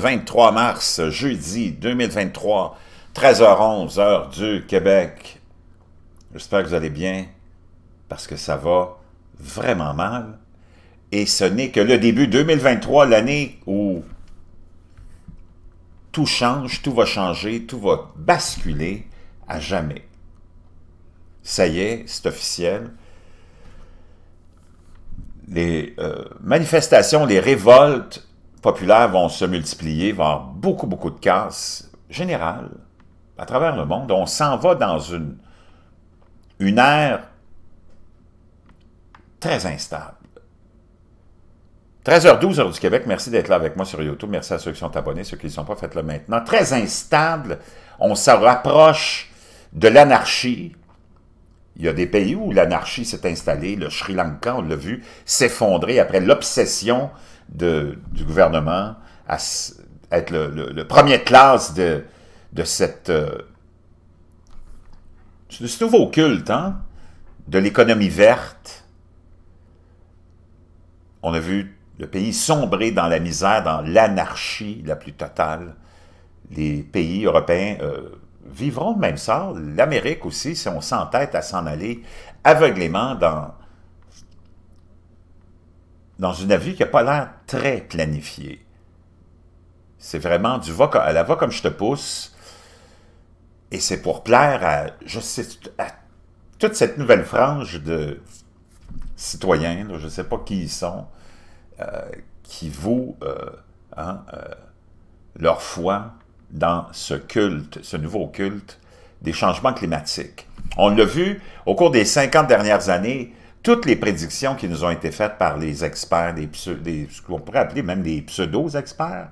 23 mars, jeudi 2023, 13h11, heure du Québec. J'espère que vous allez bien, parce que ça va vraiment mal. Et ce n'est que le début 2023, l'année où tout change, tout va changer, tout va basculer à jamais. Ça y est, c'est officiel les euh, manifestations, les révoltes populaires vont se multiplier, vont avoir beaucoup, beaucoup de casse générale à travers le monde. On s'en va dans une, une ère très instable. 13h12, heure du Québec. Merci d'être là avec moi sur YouTube. Merci à ceux qui sont abonnés, ceux qui ne sont pas, faites-le maintenant. Très instable. On se rapproche de l'anarchie. Il y a des pays où l'anarchie s'est installée. Le Sri Lanka, on l'a vu, s'effondrer après l'obsession du gouvernement à être le, premier classe de, de cette... Euh, de ce nouveau culte, hein? de l'économie verte. On a vu le pays sombrer dans la misère, dans l'anarchie la plus totale. Les pays européens euh, vivront même sort. L'Amérique aussi, si on s'entête à s'en aller aveuglément dans dans une vie qui n'a pas l'air très planifiée. C'est vraiment du va à la va comme je te pousse. Et c'est pour plaire à, je sais, toute cette nouvelle frange de citoyens, je ne sais pas qui ils sont, euh, qui vouent euh, hein, euh, leur foi dans ce culte, ce nouveau culte des changements climatiques. On l'a vu au cours des 50 dernières années, toutes les prédictions qui nous ont été faites par les experts, des, ce qu'on pourrait appeler même des pseudo-experts,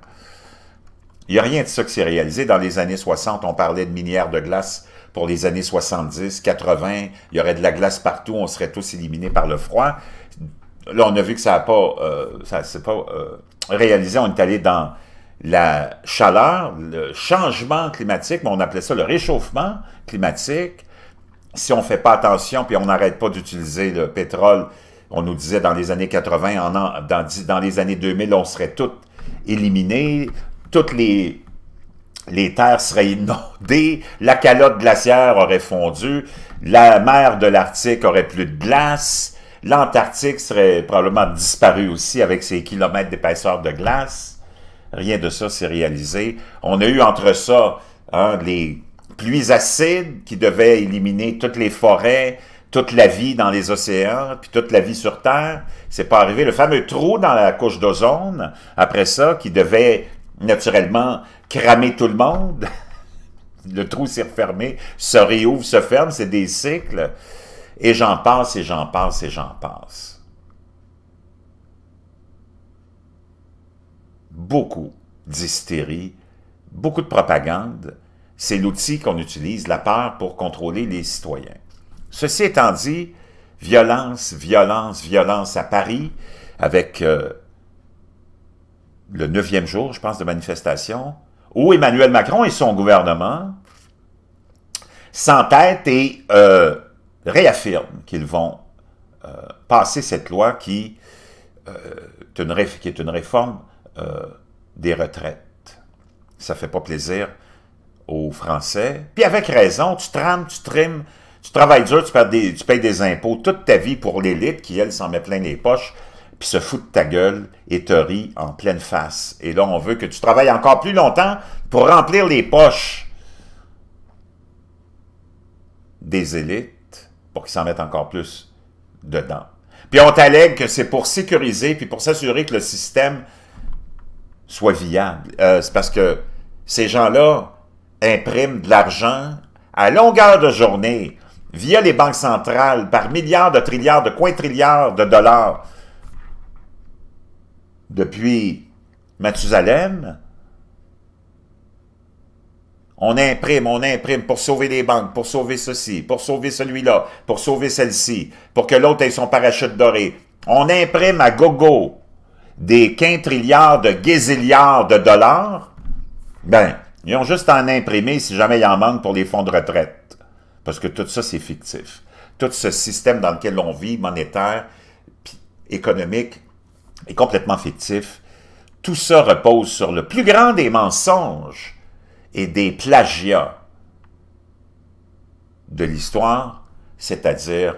il n'y a rien de ça qui s'est réalisé. Dans les années 60, on parlait de minières de glace pour les années 70, 80. Il y aurait de la glace partout, on serait tous éliminés par le froid. Là, on a vu que ça n'a pas, euh, pas euh, réalisé. On est allé dans la chaleur, le changement climatique, mais on appelait ça le réchauffement climatique si on ne fait pas attention, puis on n'arrête pas d'utiliser le pétrole, on nous disait dans les années 80, en, dans, dans, les années 2000, on serait tout éliminé, toutes les, les terres seraient inondées, la calotte glaciaire aurait fondu, la mer de l'Arctique aurait plus de glace, l'Antarctique serait probablement disparu aussi avec ses kilomètres d'épaisseur de glace. Rien de ça s'est réalisé. On a eu entre ça hein, les pluies acides qui devaient éliminer toutes les forêts, toute la vie dans les océans, puis toute la vie sur Terre. C'est pas arrivé. Le fameux trou dans la couche d'ozone, après ça, qui devait naturellement cramer tout le monde. le trou s'est refermé, se réouvre, se ferme, c'est des cycles. Et j'en passe, et j'en passe, et j'en passe. Beaucoup d'hystérie, beaucoup de propagande, c'est l'outil qu'on utilise, la peur, pour contrôler les citoyens. Ceci étant dit, violence, violence, violence à Paris, avec euh, le neuvième jour, je pense, de manifestation, où Emmanuel Macron et son gouvernement s'entêtent et euh, réaffirment qu'ils vont euh, passer cette loi qui, est, qui est une réforme des retraites. Ça ne fait pas plaisir aux Français. Puis avec raison, tu trames, tu trimes, tu travailles dur, tu payes des, des impôts toute ta vie pour l'élite qui, elle, s'en met plein les poches, puis se fout de ta gueule et te rit en pleine face. Et là, on veut que tu travailles encore plus longtemps pour remplir les poches des élites pour qu'ils s'en mettent encore plus dedans. Puis on t'allègue que c'est pour sécuriser, puis pour s'assurer que le système soit viable. Euh, c'est parce que ces gens-là, imprime de l'argent à longueur de journée via les banques centrales par milliards de trilliards de quintrilliards de dollars depuis Mathusalem, on imprime, on imprime pour sauver les banques, pour sauver ceci, pour sauver celui-là, pour sauver celle-ci, pour que l'autre ait son parachute doré. On imprime à gogo des trilliards de gazilliards de dollars. Ben, ils ont juste à en imprimer si jamais il en manque pour les fonds de retraite. Parce que tout ça, c'est fictif. Tout ce système dans lequel on vit, monétaire, économique, est complètement fictif. Tout ça repose sur le plus grand des mensonges et des plagiats de l'histoire, c'est-à-dire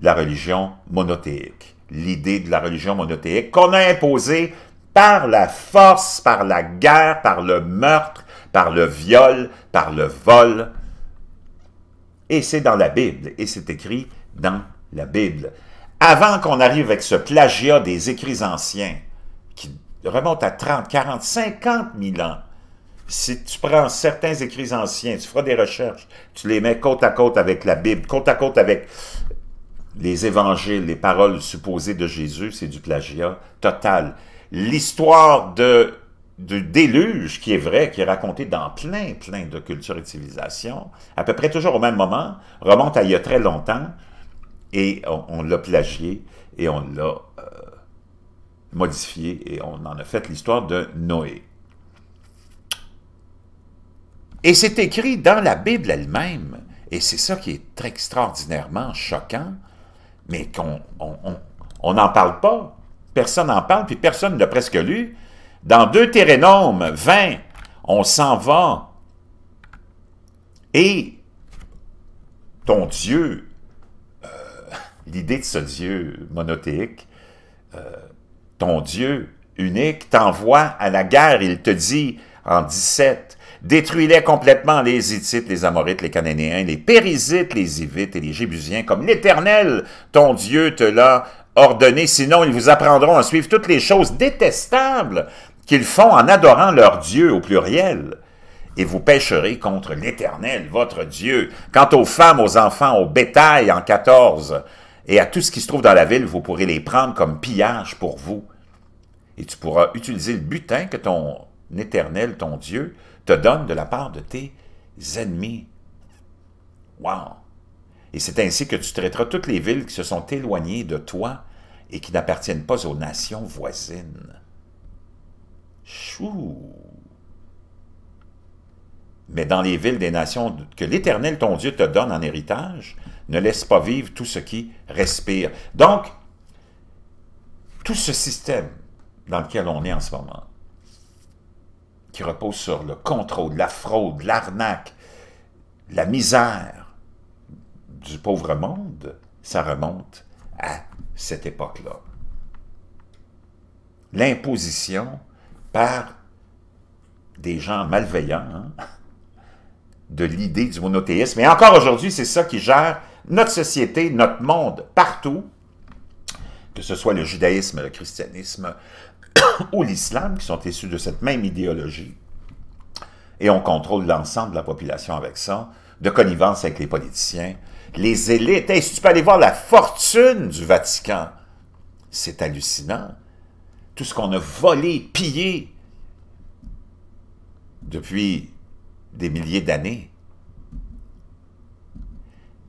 la religion monothéique. L'idée de la religion monothéique qu'on a imposée par la force, par la guerre, par le meurtre, par le viol, par le vol. Et c'est dans la Bible, et c'est écrit dans la Bible. Avant qu'on arrive avec ce plagiat des écrits anciens, qui remonte à 30, 40, 50 000 ans, si tu prends certains écrits anciens, tu feras des recherches, tu les mets côte à côte avec la Bible, côte à côte avec les évangiles, les paroles supposées de Jésus, c'est du plagiat total. L'histoire de du déluge qui est vrai, qui est raconté dans plein, plein de cultures et de civilisations, à peu près toujours au même moment, remonte à il y a très longtemps, et on, l'a plagié, et on l'a euh, modifié, et on en a fait l'histoire de Noé. Et c'est écrit dans la Bible elle-même, et c'est ça qui est extraordinairement choquant, mais qu'on n'en on, parle pas. Personne n'en parle, puis personne ne l'a presque lu. Dans Térénomes, 20, on s'en va. Et ton Dieu, euh, l'idée de ce Dieu monothéique, euh, ton Dieu unique, t'envoie à la guerre. Il te dit en 17, Détruis-les complètement, les Hittites, les Amorites, les Cananéens, les Périsites, les Ivites et les Jébusiens, comme l'Éternel, ton Dieu, te l'a ordonné. Sinon, ils vous apprendront à suivre toutes les choses détestables qu'ils font en adorant leur Dieu au pluriel. Et vous pécherez contre l'Éternel, votre Dieu. Quant aux femmes, aux enfants, au bétail en 14, et à tout ce qui se trouve dans la ville, vous pourrez les prendre comme pillage pour vous. Et tu pourras utiliser le butin que ton Éternel, ton Dieu, te donne de la part de tes ennemis. Wow! Et c'est ainsi que tu traiteras toutes les villes qui se sont éloignées de toi et qui n'appartiennent pas aux nations voisines. Chou. Mais dans les villes des nations que l'Éternel ton Dieu te donne en héritage, ne laisse pas vivre tout ce qui respire. Donc, tout ce système dans lequel on est en ce moment, qui repose sur le contrôle, la fraude, l'arnaque, la misère du pauvre monde, ça remonte à cette époque-là. L'imposition par des gens malveillants hein, de l'idée du monothéisme. Et encore aujourd'hui, c'est ça qui gère notre société, notre monde, partout, que ce soit le judaïsme, le christianisme ou l'islam, qui sont issus de cette même idéologie. Et on contrôle l'ensemble de la population avec ça, de connivence avec les politiciens, les élites. si tu peux aller voir la fortune du Vatican, c'est hallucinant tout ce qu'on a volé, pillé depuis des milliers d'années.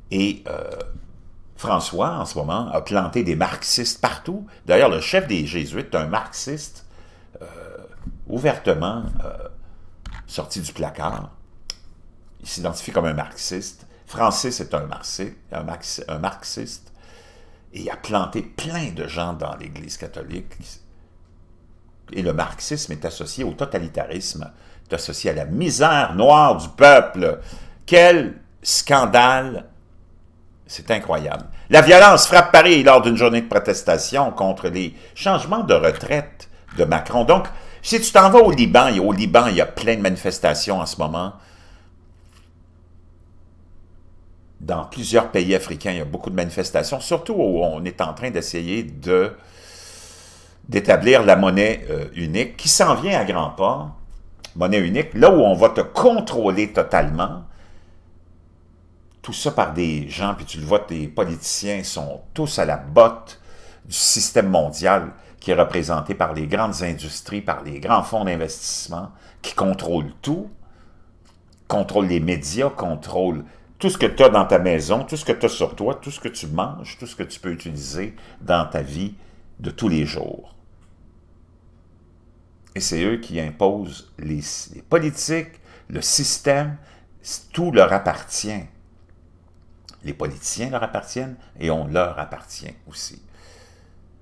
Et euh, François, en ce moment, a planté des marxistes partout. D'ailleurs, le chef des jésuites est un marxiste euh, ouvertement euh, sorti du placard. Il s'identifie comme un marxiste. Francis est un, marxiste, un, marxiste, un marxiste. Et il a planté plein de gens dans l'Église catholique et le marxisme est associé au totalitarisme, est associé à la misère noire du peuple. Quel scandale! C'est incroyable. La violence frappe Paris lors d'une journée de protestation contre les changements de retraite de Macron. Donc, si tu t'en vas au Liban, et au Liban, il y a plein de manifestations en ce moment, dans plusieurs pays africains, il y a beaucoup de manifestations, surtout où on est en train d'essayer de d'établir la monnaie euh, unique qui s'en vient à grands pas, monnaie unique, là où on va te contrôler totalement, tout ça par des gens, puis tu le vois, tes politiciens sont tous à la botte du système mondial qui est représenté par les grandes industries, par les grands fonds d'investissement qui contrôlent tout, contrôlent les médias, contrôlent tout ce que tu as dans ta maison, tout ce que tu as sur toi, tout ce que tu manges, tout ce que tu peux utiliser dans ta vie de tous les jours. Et c'est eux qui imposent les, politiques, le système, tout leur appartient. Les politiciens leur appartiennent et on leur appartient aussi.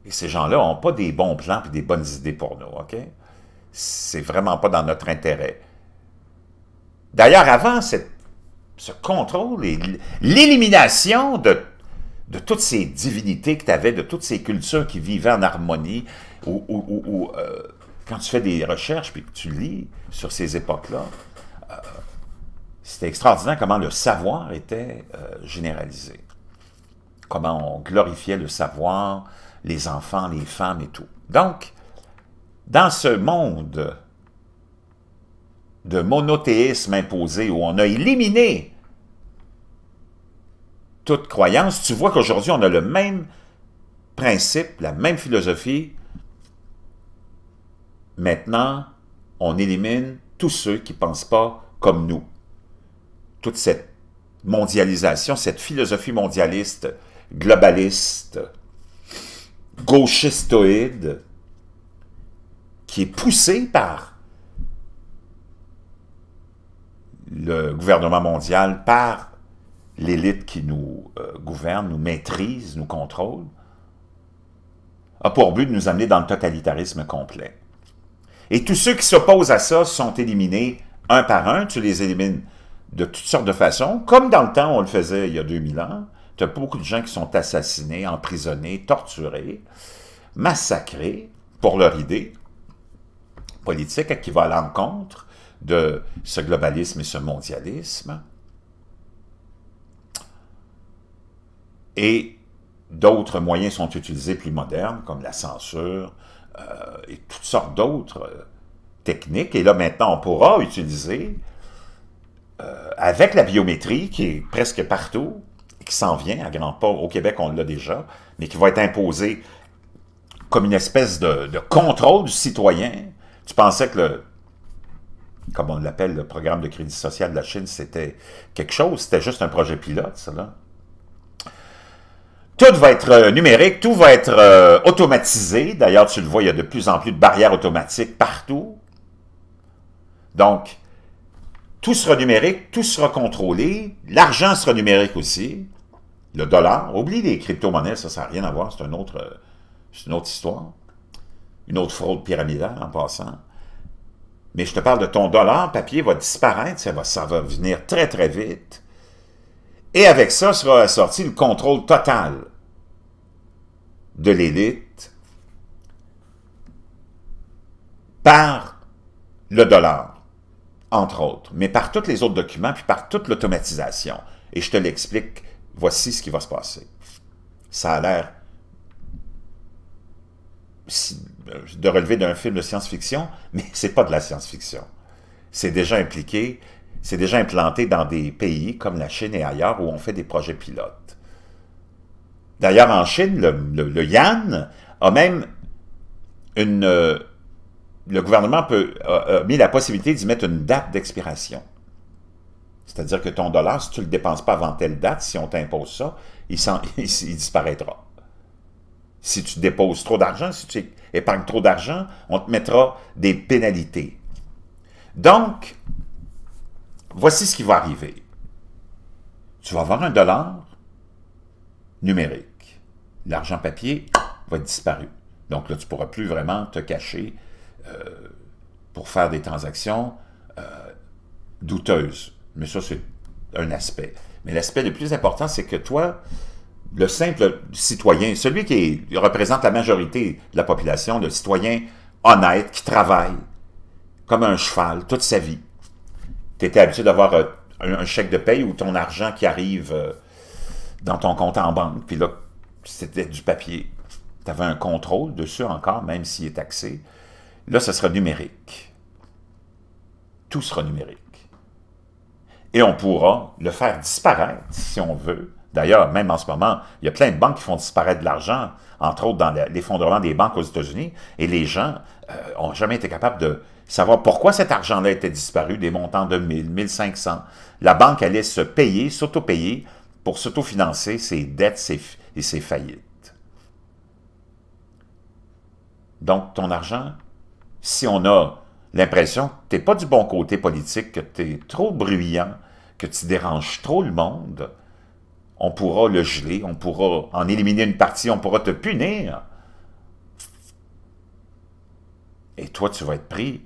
Et ces gens-là n'ont pas des bons plans et des bonnes idées pour nous, OK? C'est vraiment pas dans notre intérêt. D'ailleurs, avant ce contrôle et l'élimination de de toutes ces divinités que tu avais, de toutes ces cultures qui vivaient en harmonie, ou, euh, quand tu fais des recherches puis que tu lis sur ces époques-là, euh, c'était extraordinaire comment le savoir était euh, généralisé. Comment on glorifiait le savoir, les enfants, les femmes et tout. Donc, dans ce monde de monothéisme imposé où on a éliminé toute croyance, tu vois qu'aujourd'hui, on a le même principe, la même philosophie Maintenant, on élimine tous ceux qui ne pensent pas comme nous. Toute cette mondialisation, cette philosophie mondialiste, globaliste, gauchistoïde, qui est poussée par le gouvernement mondial, par l'élite qui nous euh, gouverne, nous maîtrise, nous contrôle, a pour but de nous amener dans le totalitarisme complet. Et tous ceux qui s'opposent à ça sont éliminés un par un. Tu les élimines de toutes sortes de façons, comme dans le temps on le faisait il y a 2000 ans. Tu as beaucoup de gens qui sont assassinés, emprisonnés, torturés, massacrés pour leur idée politique qui va à l'encontre de ce globalisme et ce mondialisme. Et d'autres moyens sont utilisés plus modernes, comme la censure, euh, et toutes sortes d'autres euh, techniques. Et là, maintenant, on pourra utiliser, euh, avec la biométrie qui est presque partout, qui s'en vient à grand pas, au Québec, on l'a déjà, mais qui va être imposée comme une espèce de, contrôle du citoyen. Tu pensais que le, comme on l'appelle, le programme de crédit social de la Chine, c'était quelque chose, c'était juste un projet pilote, cela tout va être euh, numérique, tout va être euh, automatisé. D'ailleurs, tu le vois, il y a de plus en plus de barrières automatiques partout. Donc, tout sera numérique, tout sera contrôlé. L'argent sera numérique aussi. Le dollar, oublie les crypto-monnaies, ça, ça n'a rien à voir. C'est une autre, euh, une autre histoire. Une autre fraude pyramidale en passant. Mais je te parle de ton dollar, papier va disparaître, ça va, ça va venir très, très vite. Et avec ça sera assorti le contrôle total de l'élite par le dollar, entre autres, mais par tous les autres documents, puis par toute l'automatisation. Et je te l'explique, voici ce qui va se passer. Ça a l'air euh, de relever d'un film de science-fiction, mais ce n'est pas de la science-fiction. C'est déjà impliqué, c'est déjà implanté dans des pays comme la Chine et ailleurs où on fait des projets pilotes. D'ailleurs, en Chine, le, le, a même une... Euh, le gouvernement peut, a, mis la possibilité d'y mettre une date d'expiration. C'est-à-dire que ton dollar, si tu ne le dépenses pas avant telle date, si on t'impose ça, il, il, disparaîtra. Si tu déposes trop d'argent, si tu épargnes trop d'argent, on te mettra des pénalités. Donc, voici ce qui va arriver. Tu vas avoir un dollar numérique. L'argent papier va disparaître. disparu. Donc là, tu ne pourras plus vraiment te cacher euh, pour faire des transactions euh, douteuses. Mais ça, c'est un aspect. Mais l'aspect le plus important, c'est que toi, le simple citoyen, celui qui représente la majorité de la population, le citoyen honnête qui travaille comme un cheval toute sa vie, tu étais habitué d'avoir euh, un, chèque de paye ou ton argent qui arrive euh, dans ton compte en banque. Puis là, c'était du papier. Tu avais un contrôle dessus encore, même s'il est taxé. Là, ce sera numérique. Tout sera numérique. Et on pourra le faire disparaître, si on veut. D'ailleurs, même en ce moment, il y a plein de banques qui font disparaître de l'argent, entre autres dans l'effondrement des banques aux États-Unis, et les gens n'ont euh, jamais été capables de, savoir pourquoi cet argent-là était disparu, des montants de 1000, 1500. La banque allait se payer, s'auto-payer, pour s'auto-financer ses dettes et ses faillites. Donc, ton argent, si on a l'impression que tu n'es pas du bon côté politique, que tu es trop bruyant, que tu déranges trop le monde, on pourra le geler, on pourra en éliminer une partie, on pourra te punir. Et toi, tu vas être pris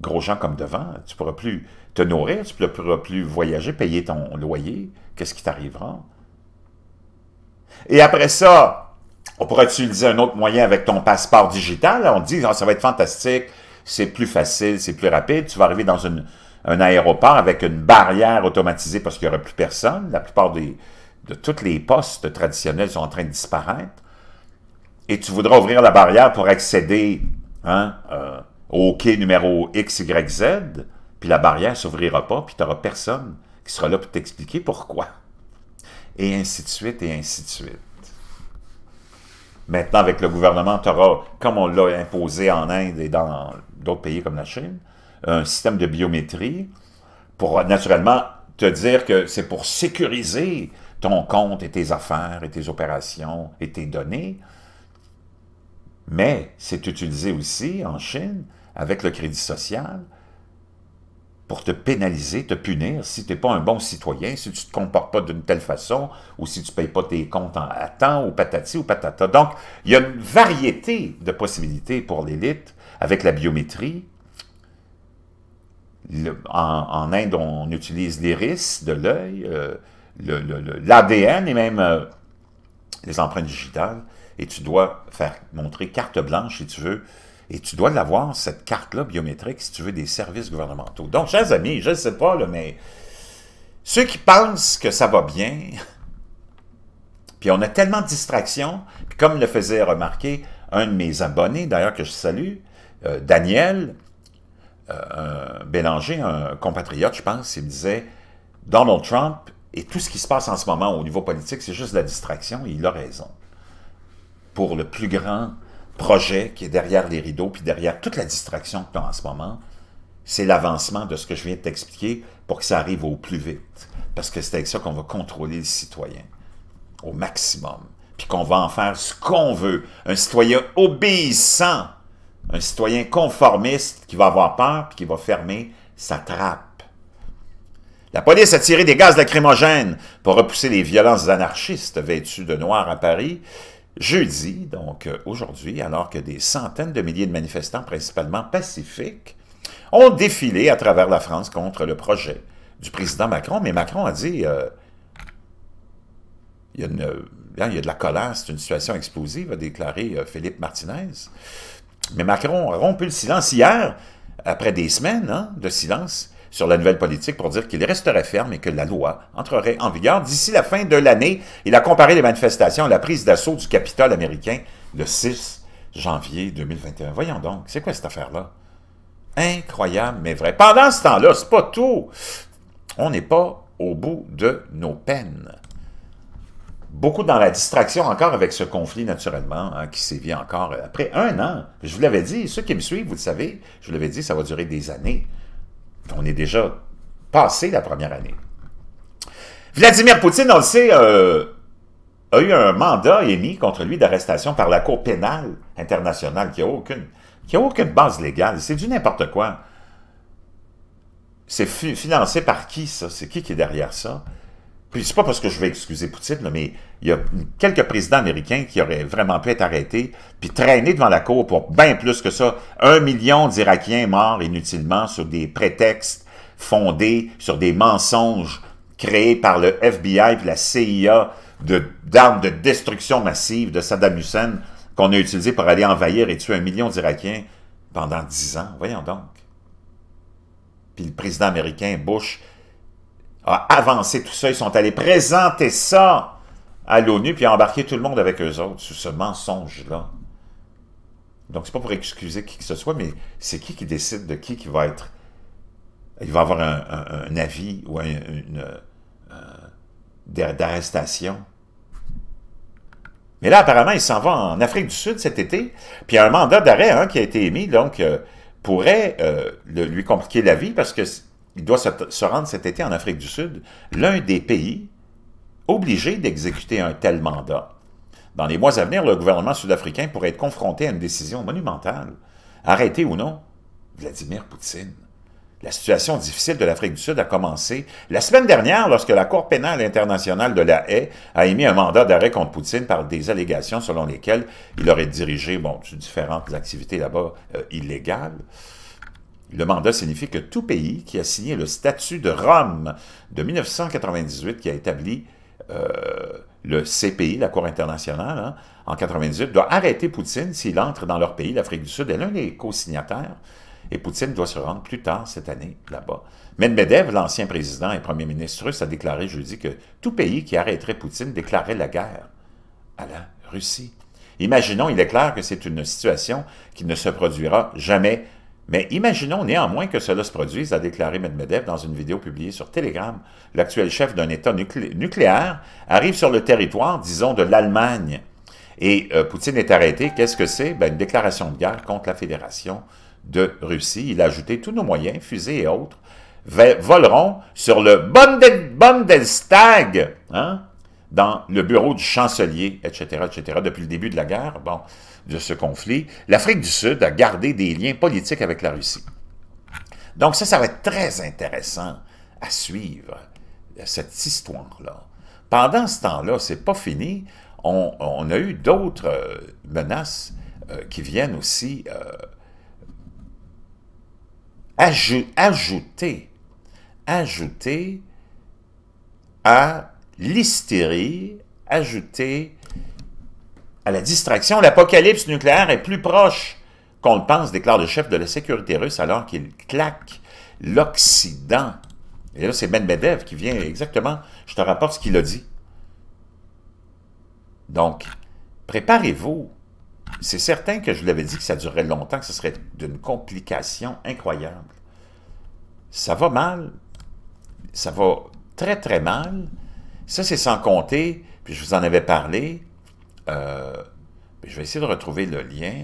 Gros gens comme devant, tu ne pourras plus te nourrir, tu ne pourras plus voyager, payer ton loyer. Qu'est-ce qui t'arrivera? Et après ça, on pourra utiliser un autre moyen avec ton passeport digital. On dit, ah, ça va être fantastique, c'est plus facile, c'est plus rapide. Tu vas arriver dans un aéroport avec une barrière automatisée parce qu'il n'y aura plus personne. La plupart des, de tous les postes traditionnels sont en train de disparaître. Et tu voudras ouvrir la barrière pour accéder hein, euh, au quai numéro XYZ, puis la barrière s'ouvrira pas, puis tu n'auras personne qui sera là pour t'expliquer pourquoi. Et ainsi de suite, et ainsi de suite. Maintenant, avec le gouvernement, tu auras, comme on l'a imposé en Inde et dans d'autres pays comme la Chine, un système de biométrie pour naturellement te dire que c'est pour sécuriser ton compte et tes affaires et tes opérations et tes données, mais c'est utilisé aussi en Chine avec le crédit social pour te pénaliser, te punir si tu n'es pas un bon citoyen, si tu ne te comportes pas d'une telle façon, ou si tu ne payes pas tes comptes à temps, ou patati ou patata. Donc, il y a une variété de possibilités pour l'élite avec la biométrie. en, Inde, on utilise l'iris de l'œil, euh, l'ADN et même euh, les empreintes digitales et tu dois faire montrer carte blanche si tu veux, et tu dois l'avoir, cette carte-là biométrique, si tu veux, des services gouvernementaux. Donc, chers amis, je ne sais pas, mais ceux qui pensent que ça va bien, puis on a tellement de distractions, puis comme le faisait remarquer un de mes abonnés, d'ailleurs, que je salue, euh, Daniel euh, Bélanger, un compatriote, je pense, il disait, Donald Trump et tout ce qui se passe en ce moment au niveau politique, c'est juste la distraction, et il a raison pour le plus grand projet qui est derrière les rideaux, puis derrière toute la distraction que tu as en ce moment, c'est l'avancement de ce que je viens de t'expliquer pour que ça arrive au plus vite. Parce que c'est avec ça qu'on va contrôler les citoyens au maximum, puis qu'on va en faire ce qu'on veut. Un citoyen obéissant, un citoyen conformiste qui va avoir peur, puis qui va fermer sa trappe. La police a tiré des gaz lacrymogènes pour repousser les violences anarchistes vêtues de noir à Paris, jeudi, donc euh, aujourd'hui, alors que des centaines de milliers de manifestants, principalement pacifiques, ont défilé à travers la France contre le projet du président Macron. Mais Macron a dit, euh, hein, il, y a de la colère, c'est une situation explosive, a déclaré euh, Philippe Martinez. Mais Macron a rompu le silence hier, après des semaines hein, de silence, sur la nouvelle politique pour dire qu'il resterait ferme et que la loi entrerait en vigueur d'ici la fin de l'année. Il a comparé les manifestations à la prise d'assaut du Capitole américain le 6 janvier 2021. Voyons donc, c'est quoi cette affaire-là? Incroyable, mais vrai. Pendant ce temps-là, c'est pas tout. On n'est pas au bout de nos peines beaucoup dans la distraction encore avec ce conflit, naturellement, hein, qui sévit encore après un an. Je vous l'avais dit, ceux qui me suivent, vous le savez, je vous l'avais dit, ça va durer des années. On est déjà passé la première année. Vladimir Poutine, on le sait, euh, a eu un mandat émis contre lui d'arrestation par la Cour pénale internationale qui n'a aucune, aucune base légale. C'est du n'importe quoi. C'est financé par qui, ça? C'est qui qui est derrière ça? Puis c'est pas parce que je vais excuser Poutine, mais il y a quelques présidents américains qui auraient vraiment pu être arrêtés, puis traînés devant la cour pour bien plus que ça. Un million d'Irakiens morts inutilement sur des prétextes fondés sur des mensonges créés par le FBI et la CIA d'armes de, de destruction massive de Saddam Hussein qu'on a utilisées pour aller envahir et tuer un million d'Irakiens pendant dix ans. Voyons donc. Puis le président américain Bush a avancé tout ça. Ils sont allés présenter ça à l'ONU, puis embarquer tout le monde avec eux autres sous ce mensonge-là. Donc, c'est pas pour excuser qui que ce soit, mais c'est qui qui décide de qui qui va être... Il va avoir un, avis ou une... Euh, d'arrestation. Mais là, apparemment, il s'en va en Afrique du Sud cet été, puis il y a un mandat d'arrêt hein, qui a été émis, donc euh, pourrait euh, lui compliquer la vie parce que il doit se, rendre cet été en Afrique du Sud, l'un des pays obligés d'exécuter un tel mandat. Dans les mois à venir, le gouvernement sud-africain pourrait être confronté à une décision monumentale. Arrêter ou non Vladimir Poutine. La situation difficile de l'Afrique du Sud a commencé la semaine dernière lorsque la Cour pénale internationale de la Haye a émis un mandat d'arrêt contre Poutine par des allégations selon lesquelles il aurait dirigé différentes activités là-bas euh, illégales. Le mandat signifie que tout pays qui a signé le statut de Rome de 1998, qui a établi euh, le CPI, la Cour internationale, hein, en 1998, doit arrêter Poutine s'il entre dans leur pays, l'Afrique du Sud, est l'un des co-signataires, et Poutine doit se rendre plus tard cette année là-bas. Medvedev, l'ancien président et premier ministre russe, a déclaré jeudi que tout pays qui arrêterait Poutine déclarait la guerre à la Russie. Imaginons, il est clair que c'est une situation qui ne se produira jamais mais imaginons néanmoins que cela se produise, a déclaré Medvedev dans une vidéo publiée sur Telegram. L'actuel chef d'un État nucléaire arrive sur le territoire, disons, de l'Allemagne. Et euh, Poutine est arrêté. Qu'est-ce que c'est? Ben, une déclaration de guerre contre la Fédération de Russie. Il a ajouté tous nos moyens, fusées et autres, voleront sur le Bundestag, hein? dans le bureau du chancelier, etc., etc., depuis le début de la guerre, bon, de ce conflit, l'Afrique du Sud a gardé des liens politiques avec la Russie. Donc ça, ça va être très intéressant à suivre, cette histoire-là. Pendant ce temps-là, c'est pas fini, on, a eu d'autres euh, menaces euh, qui viennent aussi euh, ajouter, ajouter à l'hystérie ajoutée à la distraction. L'apocalypse nucléaire est plus proche qu'on le pense, déclare le chef de la sécurité russe alors qu'il claque l'Occident. Et là, c'est Medvedev qui vient exactement, je te rapporte ce qu'il a dit. Donc, préparez-vous. C'est certain que je l'avais dit que ça durerait longtemps, que ce serait d'une complication incroyable. Ça va mal. Ça va très, très mal. Ça, c'est sans compter, puis je vous en avais parlé, euh, je vais essayer de retrouver le lien.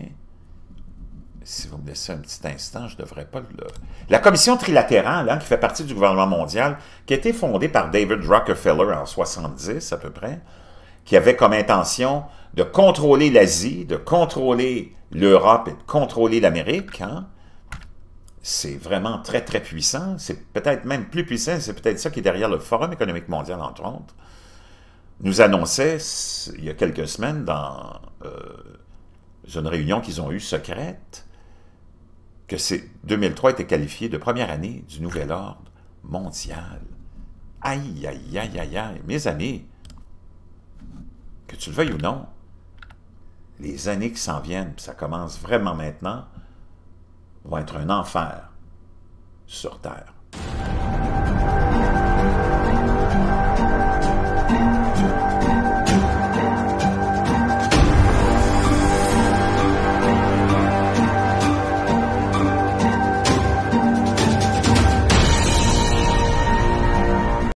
Si vous me laissez un petit instant, je ne devrais pas le... La commission trilatérale, hein, qui fait partie du gouvernement mondial, qui a été fondée par David Rockefeller en 70 à peu près, qui avait comme intention de contrôler l'Asie, de contrôler l'Europe et de contrôler l'Amérique, hein, c'est vraiment très, très puissant. C'est peut-être même plus puissant, c'est peut-être ça qui est derrière le Forum économique mondial, entre autres, nous annonçait, il y a quelques semaines, dans euh, une réunion qu'ils ont eue secrète, que 2003 était qualifié de première année du nouvel ordre mondial. Aïe, aïe, aïe, aïe, aïe. Mes amis, que tu le veuilles ou non, les années qui s'en viennent, ça commence vraiment maintenant, va être un enfer sur Terre.